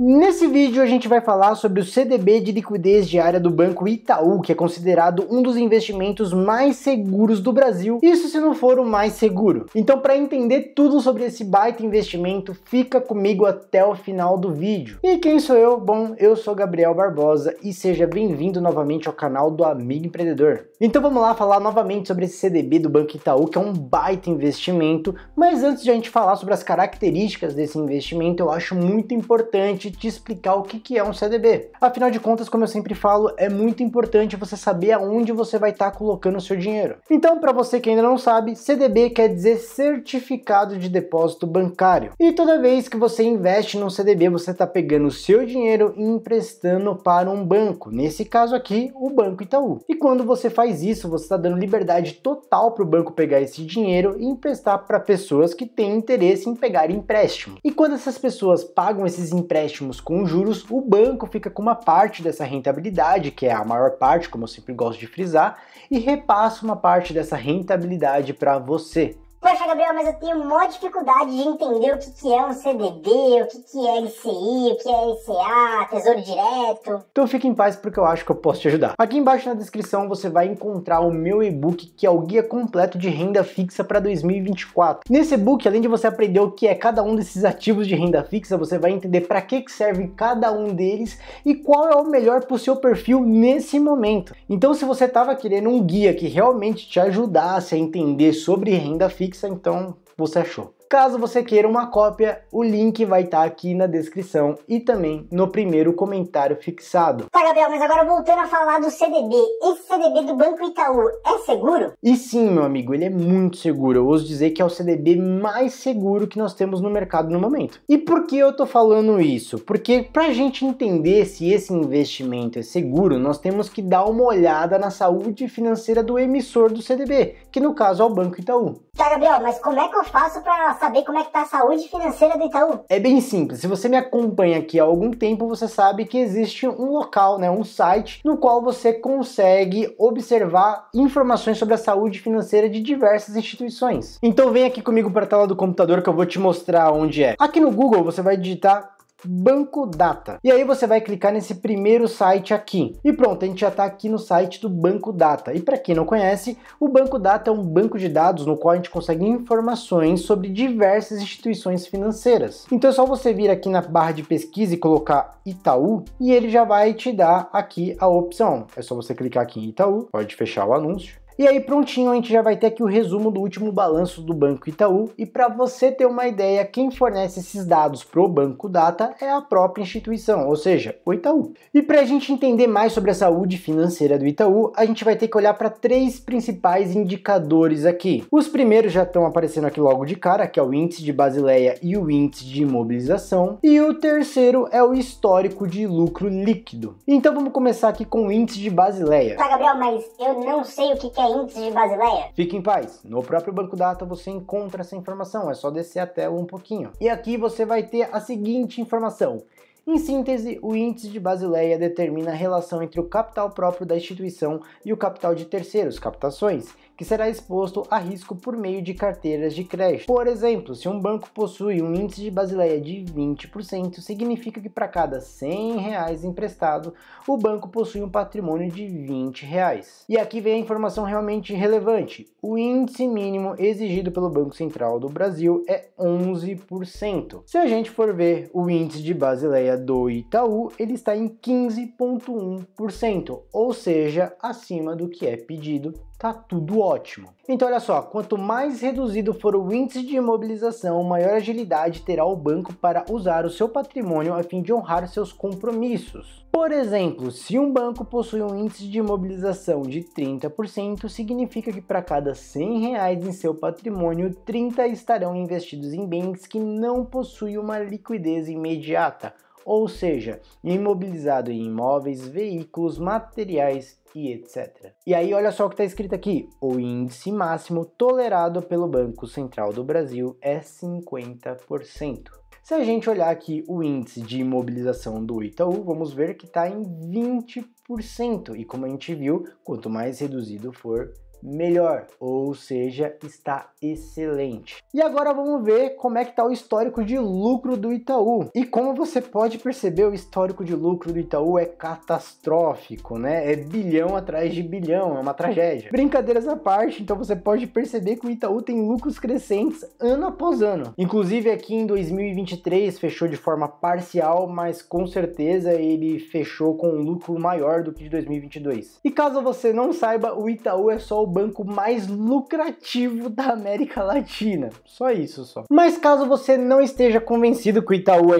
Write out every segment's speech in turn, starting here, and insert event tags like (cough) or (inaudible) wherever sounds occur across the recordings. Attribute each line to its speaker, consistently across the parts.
Speaker 1: Nesse vídeo a gente vai falar sobre o CDB de liquidez diária do Banco Itaú, que é considerado um dos investimentos mais seguros do Brasil, isso se não for o mais seguro. Então para entender tudo sobre esse baita investimento, fica comigo até o final do vídeo. E quem sou eu? Bom, eu sou Gabriel Barbosa e seja bem-vindo novamente ao canal do Amigo Empreendedor. Então vamos lá falar novamente sobre esse CDB do Banco Itaú, que é um baita investimento, mas antes de a gente falar sobre as características desse investimento, eu acho muito importante te explicar o que, que é um CDB. Afinal de contas, como eu sempre falo, é muito importante você saber aonde você vai estar tá colocando o seu dinheiro. Então, para você que ainda não sabe, CDB quer dizer Certificado de Depósito Bancário. E toda vez que você investe num CDB, você está pegando o seu dinheiro e emprestando para um banco. Nesse caso aqui, o Banco Itaú. E quando você faz isso, você está dando liberdade total para o banco pegar esse dinheiro e emprestar para pessoas que têm interesse em pegar empréstimo. E quando essas pessoas pagam esses empréstimos empréstimos com juros, o banco fica com uma parte dessa rentabilidade, que é a maior parte, como eu sempre gosto de frisar, e repassa uma parte dessa rentabilidade para você.
Speaker 2: Gabriel, mas eu tenho maior dificuldade de entender o que, que é um CDB, o que, que é LCI, o que é LCA, Tesouro Direto.
Speaker 1: Então fica em paz porque eu acho que eu posso te ajudar. Aqui embaixo na descrição você vai encontrar o meu e-book que é o guia completo de renda fixa para 2024. Nesse e-book, além de você aprender o que é cada um desses ativos de renda fixa, você vai entender para que, que serve cada um deles e qual é o melhor para o seu perfil nesse momento. Então se você estava querendo um guia que realmente te ajudasse a entender sobre renda fixa, então você achou. Caso você queira uma cópia, o link vai estar tá aqui na descrição e também no primeiro comentário fixado.
Speaker 2: Tá, Gabriel, mas agora voltando a falar do CDB. Esse CDB do Banco Itaú é seguro?
Speaker 1: E sim, meu amigo, ele é muito seguro. Eu ouso dizer que é o CDB mais seguro que nós temos no mercado no momento. E por que eu tô falando isso? Porque pra gente entender se esse investimento é seguro, nós temos que dar uma olhada na saúde financeira do emissor do CDB, que no caso é o Banco Itaú. Tá, Gabriel, mas como é que eu faço para saber como é que tá a saúde financeira do Itaú? É bem simples. Se você me acompanha aqui há algum tempo, você sabe que existe um local, né, um site no qual você consegue observar informações sobre a saúde financeira de diversas instituições. Então vem aqui comigo para a tela do computador que eu vou te mostrar onde é. Aqui no Google você vai digitar Banco Data. E aí você vai clicar nesse primeiro site aqui. E pronto, a gente já está aqui no site do Banco Data. E para quem não conhece, o Banco Data é um banco de dados no qual a gente consegue informações sobre diversas instituições financeiras. Então é só você vir aqui na barra de pesquisa e colocar Itaú e ele já vai te dar aqui a opção. É só você clicar aqui em Itaú, pode fechar o anúncio e aí prontinho, a gente já vai ter aqui o resumo do último balanço do Banco Itaú. E para você ter uma ideia, quem fornece esses dados para o Banco Data é a própria instituição, ou seja, o Itaú. E para a gente entender mais sobre a saúde financeira do Itaú, a gente vai ter que olhar para três principais indicadores aqui. Os primeiros já estão aparecendo aqui logo de cara, que é o índice de Basileia e o índice de imobilização. E o terceiro é o histórico de lucro líquido. Então vamos começar aqui com o índice de Basileia. Tá,
Speaker 2: Gabriel, mas eu não sei o que é de Basileia?
Speaker 1: Fique em paz, no próprio banco data você encontra essa informação, é só descer até um pouquinho. E aqui você vai ter a seguinte informação. Em síntese, o índice de Basileia determina a relação entre o capital próprio da instituição e o capital de terceiros, captações, que será exposto a risco por meio de carteiras de crédito. Por exemplo, se um banco possui um índice de Basileia de 20%, significa que para cada 100 reais emprestado, o banco possui um patrimônio de 20 reais. E aqui vem a informação realmente relevante. O índice mínimo exigido pelo Banco Central do Brasil é 11%. Se a gente for ver o índice de Basileia do Itaú, ele está em 15,1%, ou seja, acima do que é pedido tá tudo ótimo. Então olha só, quanto mais reduzido for o índice de imobilização, maior agilidade terá o banco para usar o seu patrimônio a fim de honrar seus compromissos. Por exemplo, se um banco possui um índice de imobilização de 30%, significa que para cada 100 reais em seu patrimônio, 30 estarão investidos em bens que não possuem uma liquidez imediata, ou seja, imobilizado em imóveis, veículos, materiais e etc. E aí olha só o que está escrito aqui, o índice máximo tolerado pelo Banco Central do Brasil é 50%. Se a gente olhar aqui o índice de imobilização do Itaú, vamos ver que está em 20%. E como a gente viu, quanto mais reduzido for, melhor, ou seja, está excelente. E agora vamos ver como é que está o histórico de lucro do Itaú. E como você pode perceber, o histórico de lucro do Itaú é catastrófico, né? É bilhão atrás de bilhão, é uma tragédia. (laughs) Brincadeiras à parte, então você pode perceber que o Itaú tem lucros crescentes ano após ano. Inclusive aqui em 2023 fechou de forma parcial, mas com certeza ele fechou com um lucro maior do que de 2022. E caso você não saiba, o Itaú é só o banco mais lucrativo da América Latina. Só isso só. Mas caso você não esteja convencido que o Itaú é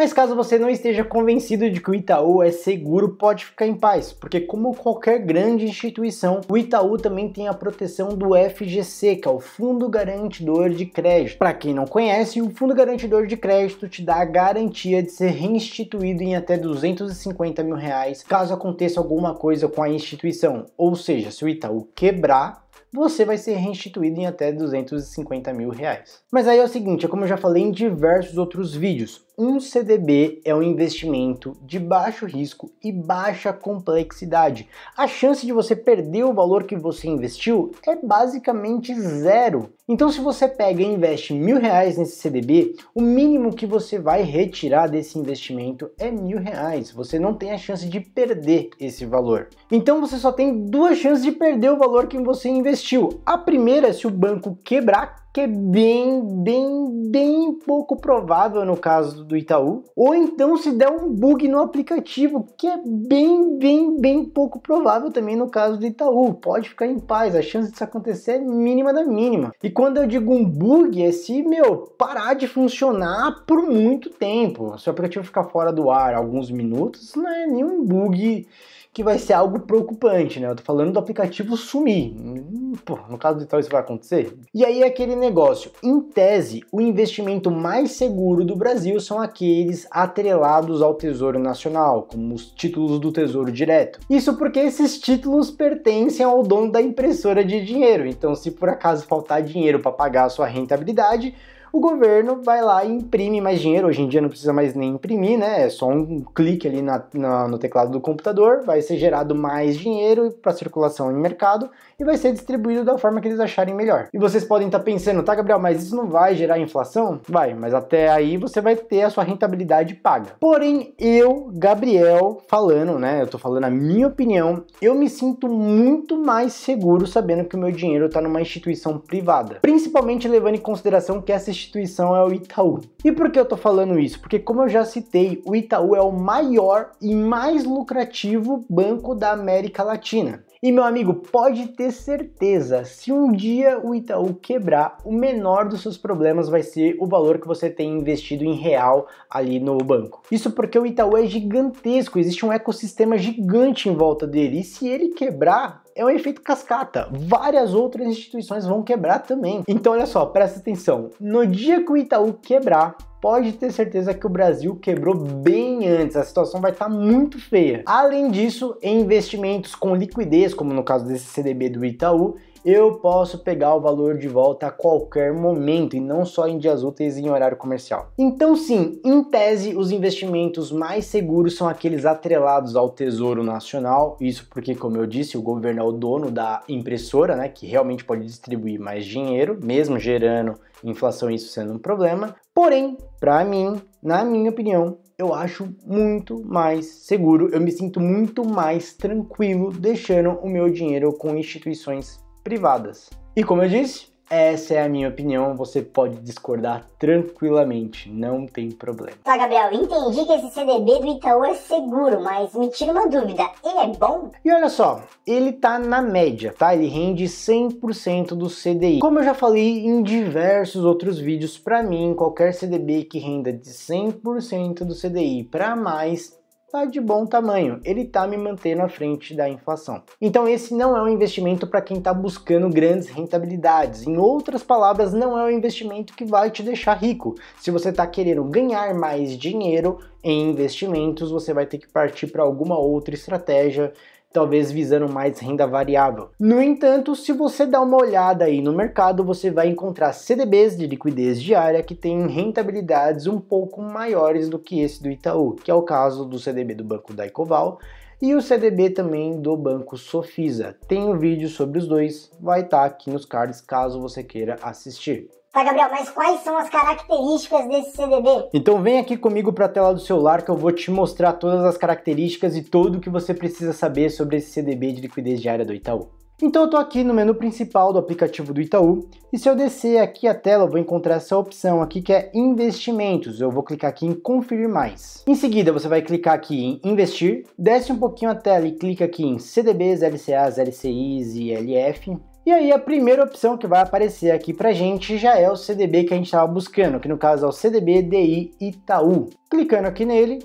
Speaker 1: mas caso você não esteja convencido de que o Itaú é seguro, pode ficar em paz, porque como qualquer grande instituição, o Itaú também tem a proteção do FGC, que é o Fundo Garantidor de Crédito. Para quem não conhece, o Fundo Garantidor de Crédito te dá a garantia de ser reinstituído em até 250 mil reais caso aconteça alguma coisa com a instituição. Ou seja, se o Itaú quebrar, você vai ser reinstituído em até 250 mil reais. Mas aí é o seguinte, é como eu já falei em diversos outros vídeos, um CDB é um investimento de baixo risco e baixa complexidade. A chance de você perder o valor que você investiu é basicamente zero. Então, se você pega e investe mil reais nesse CDB, o mínimo que você vai retirar desse investimento é mil reais. Você não tem a chance de perder esse valor. Então, você só tem duas chances de perder o valor que você investiu. A primeira é se o banco quebrar, que é bem, bem, bem pouco provável no caso do Itaú, ou então se der um bug no aplicativo, que é bem, bem, bem pouco provável também no caso do Itaú. Pode ficar em paz, a chance disso acontecer é mínima da mínima. E quando eu digo um bug, é se, meu, parar de funcionar por muito tempo. Se o aplicativo ficar fora do ar alguns minutos, não é nenhum bug que vai ser algo preocupante, né? Eu tô falando do aplicativo sumir. Hum, pô, no caso de tal isso vai acontecer? E aí aquele negócio, em tese, o investimento mais seguro do Brasil são aqueles atrelados ao Tesouro Nacional, como os títulos do Tesouro Direto. Isso porque esses títulos pertencem ao dono da impressora de dinheiro, então se por acaso faltar dinheiro para pagar a sua rentabilidade, o governo vai lá e imprime mais dinheiro. Hoje em dia não precisa mais nem imprimir, né? É só um clique ali na, na, no teclado do computador, vai ser gerado mais dinheiro para circulação em mercado e vai ser distribuído da forma que eles acharem melhor. E vocês podem estar tá pensando, tá, Gabriel, mas isso não vai gerar inflação? Vai, mas até aí você vai ter a sua rentabilidade paga. Porém, eu, Gabriel, falando, né? Eu tô falando a minha opinião, eu me sinto muito mais seguro sabendo que o meu dinheiro está numa instituição privada. Principalmente levando em consideração que essa instituição é o Itaú. E por que eu tô falando isso? Porque como eu já citei, o Itaú é o maior e mais lucrativo banco da América Latina. E meu amigo, pode ter certeza, se um dia o Itaú quebrar, o menor dos seus problemas vai ser o valor que você tem investido em real ali no banco. Isso porque o Itaú é gigantesco, existe um ecossistema gigante em volta dele. E se ele quebrar, é um efeito cascata. Várias outras instituições vão quebrar também. Então, olha só, presta atenção. No dia que o Itaú quebrar, pode ter certeza que o Brasil quebrou bem antes, a situação vai estar tá muito feia. Além disso, em investimentos com liquidez, como no caso desse CDB do Itaú, eu posso pegar o valor de volta a qualquer momento e não só em dias úteis e em horário comercial. Então, sim, em tese, os investimentos mais seguros são aqueles atrelados ao Tesouro Nacional, isso porque, como eu disse, o governo é o dono da impressora, né, que realmente pode distribuir mais dinheiro, mesmo gerando inflação isso sendo um problema. Porém, para mim, na minha opinião, eu acho muito mais seguro, eu me sinto muito mais tranquilo deixando o meu dinheiro com instituições privadas. E como eu disse, essa é a minha opinião, você pode discordar tranquilamente, não tem problema.
Speaker 2: Tá, Gabriel, entendi que esse CDB do Itaú é seguro, mas me tira uma dúvida, ele é bom? E olha só, ele tá
Speaker 1: na média, tá? Ele rende 100% do CDI. Como eu já falei em diversos outros vídeos, para mim, qualquer CDB que renda de 100% do CDI para mais tá de bom tamanho, ele tá me mantendo à frente da inflação. Então esse não é um investimento para quem está buscando grandes rentabilidades. Em outras palavras, não é um investimento que vai te deixar rico. Se você está querendo ganhar mais dinheiro em investimentos, você vai ter que partir para alguma outra estratégia talvez visando mais renda variável. No entanto, se você dá uma olhada aí no mercado, você vai encontrar CDBs de liquidez diária que têm rentabilidades um pouco maiores do que esse do Itaú, que é o caso do CDB do Banco da Ecoval e o CDB também do Banco Sofisa. Tem um vídeo sobre os dois, vai estar tá aqui nos cards caso você queira assistir.
Speaker 2: Tá, Gabriel, mas quais são as características desse CDB?
Speaker 1: Então vem aqui comigo para a tela do celular que eu vou te mostrar todas as características e tudo o que você precisa saber sobre esse CDB de liquidez diária do Itaú. Então eu estou aqui no menu principal do aplicativo do Itaú e se eu descer aqui a tela eu vou encontrar essa opção aqui que é investimentos, eu vou clicar aqui em conferir mais. Em seguida você vai clicar aqui em investir, desce um pouquinho a tela e clica aqui em CDBs, LCAs, LCIs e LF, e aí a primeira opção que vai aparecer aqui para gente já é o CDB que a gente estava buscando, que no caso é o CDB DI Itaú. Clicando aqui nele,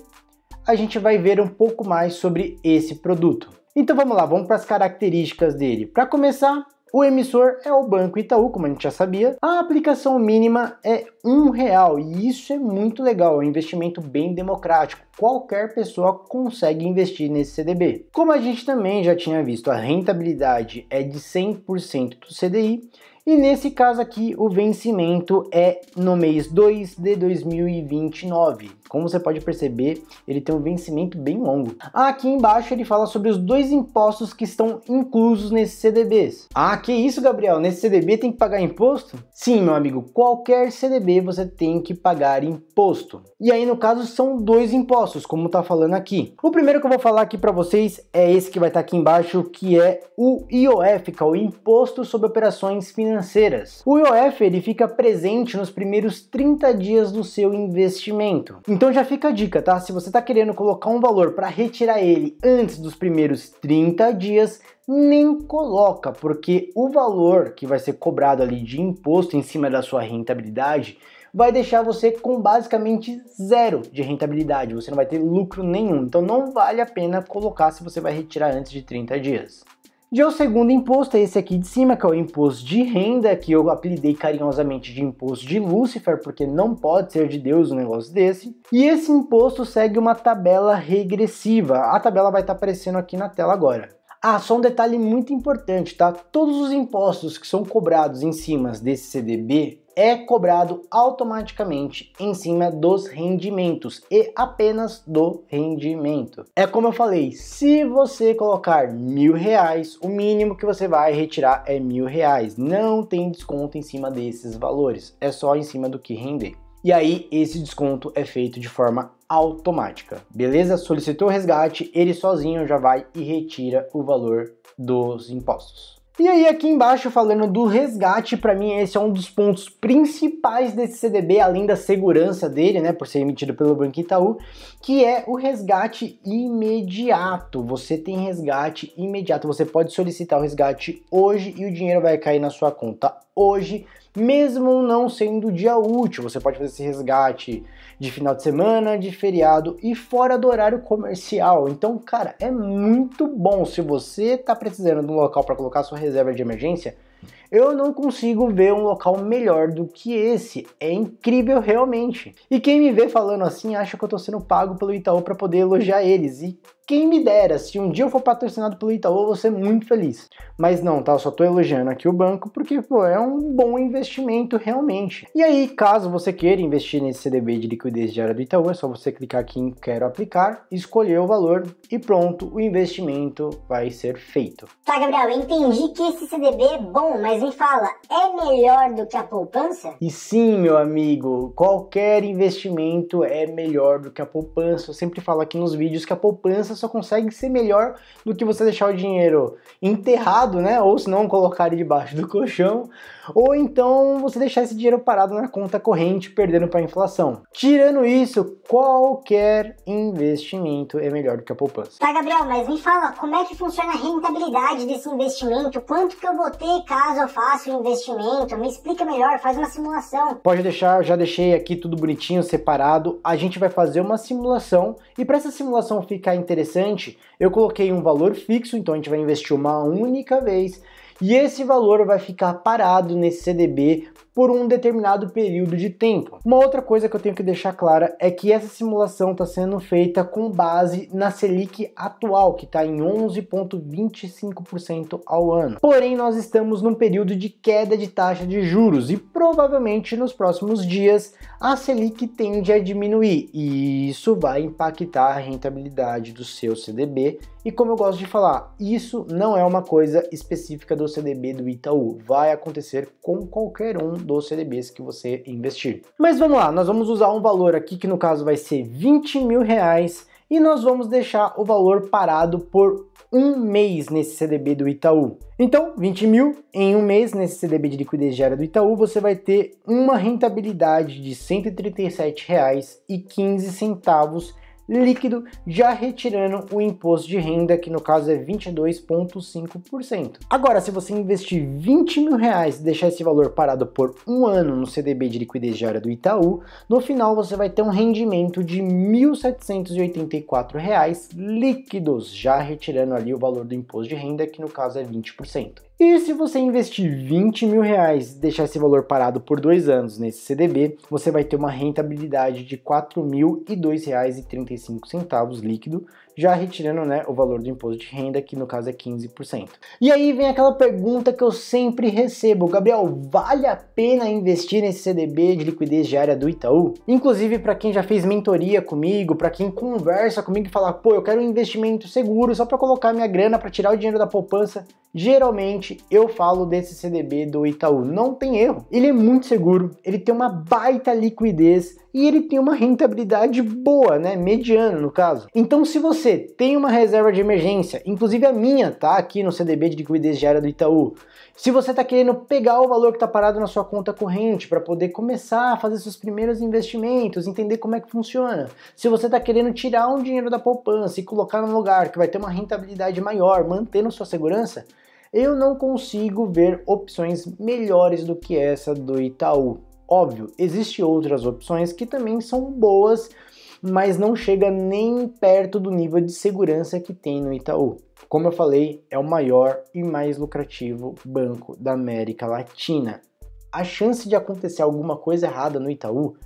Speaker 1: a gente vai ver um pouco mais sobre esse produto. Então vamos lá, vamos para as características dele. Para começar, o emissor é o Banco Itaú, como a gente já sabia. A aplicação mínima é um real e isso é muito legal, é um investimento bem democrático. Qualquer pessoa consegue investir nesse CDB. Como a gente também já tinha visto, a rentabilidade é de 100% do CDI e nesse caso aqui o vencimento é no mês 2 de 2029. Como você pode perceber, ele tem um vencimento bem longo. Aqui embaixo ele fala sobre os dois impostos que estão inclusos nesses CDBs. Ah, que isso, Gabriel? Nesse CDB tem que pagar imposto? Sim, meu amigo, qualquer CDB você tem que pagar imposto. E aí, no caso, são dois impostos, como tá falando aqui. O primeiro que eu vou falar aqui para vocês é esse que vai estar tá aqui embaixo, que é o IOF, que é o Imposto sobre Operações Financeiras. O IOF, ele fica presente nos primeiros 30 dias do seu investimento. Então, então já fica a dica, tá? Se você está querendo colocar um valor para retirar ele antes dos primeiros 30 dias, nem coloca, porque o valor que vai ser cobrado ali de imposto em cima da sua rentabilidade vai deixar você com basicamente zero de rentabilidade, você não vai ter lucro nenhum. Então não vale a pena colocar se você vai retirar antes de 30 dias. Já o segundo imposto é esse aqui de cima, que é o imposto de renda, que eu apelidei carinhosamente de imposto de Lúcifer, porque não pode ser de Deus um negócio desse. E esse imposto segue uma tabela regressiva. A tabela vai estar tá aparecendo aqui na tela agora. Ah, só um detalhe muito importante, tá? Todos os impostos que são cobrados em cima desse CDB é cobrado automaticamente em cima dos rendimentos e apenas do rendimento. É como eu falei, se você colocar mil reais, o mínimo que você vai retirar é mil reais. Não tem desconto em cima desses valores, é só em cima do que render. E aí, esse desconto é feito de forma automática, beleza? Solicitou o resgate, ele sozinho já vai e retira o valor dos impostos. E aí aqui embaixo falando do resgate, para mim esse é um dos pontos principais desse CDB, além da segurança dele, né, por ser emitido pelo Banco Itaú, que é o resgate imediato. Você tem resgate imediato, você pode solicitar o resgate hoje e o dinheiro vai cair na sua conta hoje mesmo não sendo dia útil. Você pode fazer esse resgate de final de semana, de feriado e fora do horário comercial. Então, cara, é muito bom. Se você está precisando de um local para colocar sua reserva de emergência, eu não consigo ver um local melhor do que esse. É incrível realmente. E quem me vê falando assim acha que eu tô sendo pago pelo Itaú para poder elogiar eles. E quem me dera, se um dia eu for patrocinado pelo Itaú, eu vou ser muito feliz. Mas não, tá? Eu só tô elogiando aqui o banco porque, pô, é um bom investimento realmente. E aí, caso você queira investir nesse CDB de liquidez diária do Itaú, é só você clicar aqui em Quero Aplicar, escolher o valor e pronto, o investimento vai ser feito.
Speaker 2: Tá, Gabriel, eu entendi que esse CDB é bom, mas me fala, é melhor do que a poupança?
Speaker 1: E sim, meu amigo, qualquer investimento é melhor do que a poupança. Eu sempre falo aqui nos vídeos que a poupança você só consegue ser melhor do que você deixar o dinheiro enterrado, né? Ou se não, colocar ele debaixo do colchão ou então você deixar esse dinheiro parado na conta corrente, perdendo para a inflação. Tirando isso, qualquer investimento é melhor do que a poupança.
Speaker 2: Tá, Gabriel, mas me fala, como é que funciona a rentabilidade desse investimento? Quanto que eu vou ter caso eu faça o investimento? Me explica melhor, faz uma simulação.
Speaker 1: Pode deixar, já deixei aqui tudo bonitinho, separado. A gente vai fazer uma simulação e para essa simulação ficar interessante, eu coloquei um valor fixo, então a gente vai investir uma única vez e esse valor vai ficar parado nesse CDB por um determinado período de tempo. Uma outra coisa que eu tenho que deixar clara é que essa simulação está sendo feita com base na Selic atual, que está em 11,25% ao ano. Porém, nós estamos num período de queda de taxa de juros e provavelmente nos próximos dias a Selic tende a diminuir e isso vai impactar a rentabilidade do seu CDB. E como eu gosto de falar, isso não é uma coisa específica do CDB do Itaú, vai acontecer com qualquer um dos CDBs que você investir. Mas vamos lá, nós vamos usar um valor aqui que no caso vai ser 20 mil reais e nós vamos deixar o valor parado por um mês nesse CDB do Itaú. Então, 20 mil em um mês nesse CDB de liquidez diária do Itaú, você vai ter uma rentabilidade de R$ 137,15 líquido, já retirando o imposto de renda, que no caso é 22,5%. Agora, se você investir 20 mil reais e deixar esse valor parado por um ano no CDB de liquidez diária do Itaú, no final você vai ter um rendimento de R$ 1.784 líquidos, já retirando ali o valor do imposto de renda, que no caso é 20%. E se você investir 20 mil reais e deixar esse valor parado por dois anos nesse CDB, você vai ter uma rentabilidade de R$ 4.002,35 líquido, já retirando né, o valor do imposto de renda, que no caso é 15%. E aí vem aquela pergunta que eu sempre recebo, Gabriel, vale a pena investir nesse CDB de liquidez diária do Itaú? Inclusive para quem já fez mentoria comigo, para quem conversa comigo e fala, pô, eu quero um investimento seguro só para colocar minha grana, para tirar o dinheiro da poupança geralmente eu falo desse CDB do Itaú. Não tem erro. Ele é muito seguro, ele tem uma baita liquidez e ele tem uma rentabilidade boa, né? Mediana no caso. Então, se você tem uma reserva de emergência, inclusive a minha tá aqui no CDB de liquidez diária do Itaú, se você está querendo pegar o valor que está parado na sua conta corrente para poder começar a fazer seus primeiros investimentos, entender como é que funciona, se você está querendo tirar um dinheiro da poupança e colocar num lugar que vai ter uma rentabilidade maior, mantendo sua segurança, eu não consigo ver opções melhores do que essa do Itaú. Óbvio, existem outras opções que também são boas, mas não chega nem perto do nível de segurança que tem no Itaú. Como eu falei, é o maior e mais lucrativo banco da América Latina. A chance de acontecer alguma coisa errada no Itaú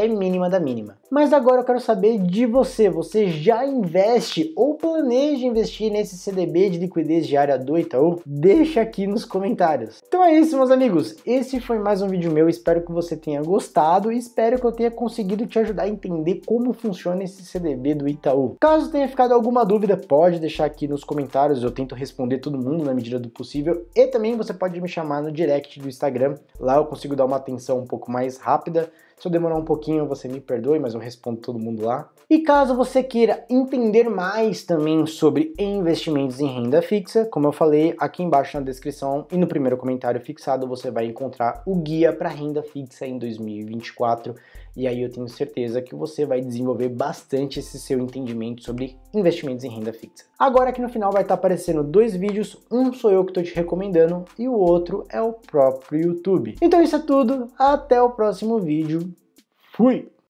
Speaker 1: é mínima da mínima. Mas agora eu quero saber de você. Você já investe ou planeja investir nesse CDB de liquidez diária do Itaú? Deixa aqui nos comentários. Então é isso, meus amigos. Esse foi mais um vídeo meu. Espero que você tenha gostado e espero que eu tenha conseguido te ajudar a entender como funciona esse CDB do Itaú. Caso tenha ficado alguma dúvida, pode deixar aqui nos comentários. Eu tento responder todo mundo na medida do possível. E também você pode me chamar no direct do Instagram. Lá eu consigo dar uma atenção um pouco mais rápida. Se eu demorar um pouquinho, pouquinho, você me perdoe, mas eu respondo todo mundo lá. E caso você queira entender mais também sobre investimentos em renda fixa, como eu falei, aqui embaixo na descrição e no primeiro comentário fixado você vai encontrar o guia para renda fixa em 2024. E aí eu tenho certeza que você vai desenvolver bastante esse seu entendimento sobre investimentos em renda fixa. Agora aqui no final vai estar tá aparecendo dois vídeos, um sou eu que estou te recomendando e o outro é o próprio YouTube. Então isso é tudo, até o próximo vídeo. Fui!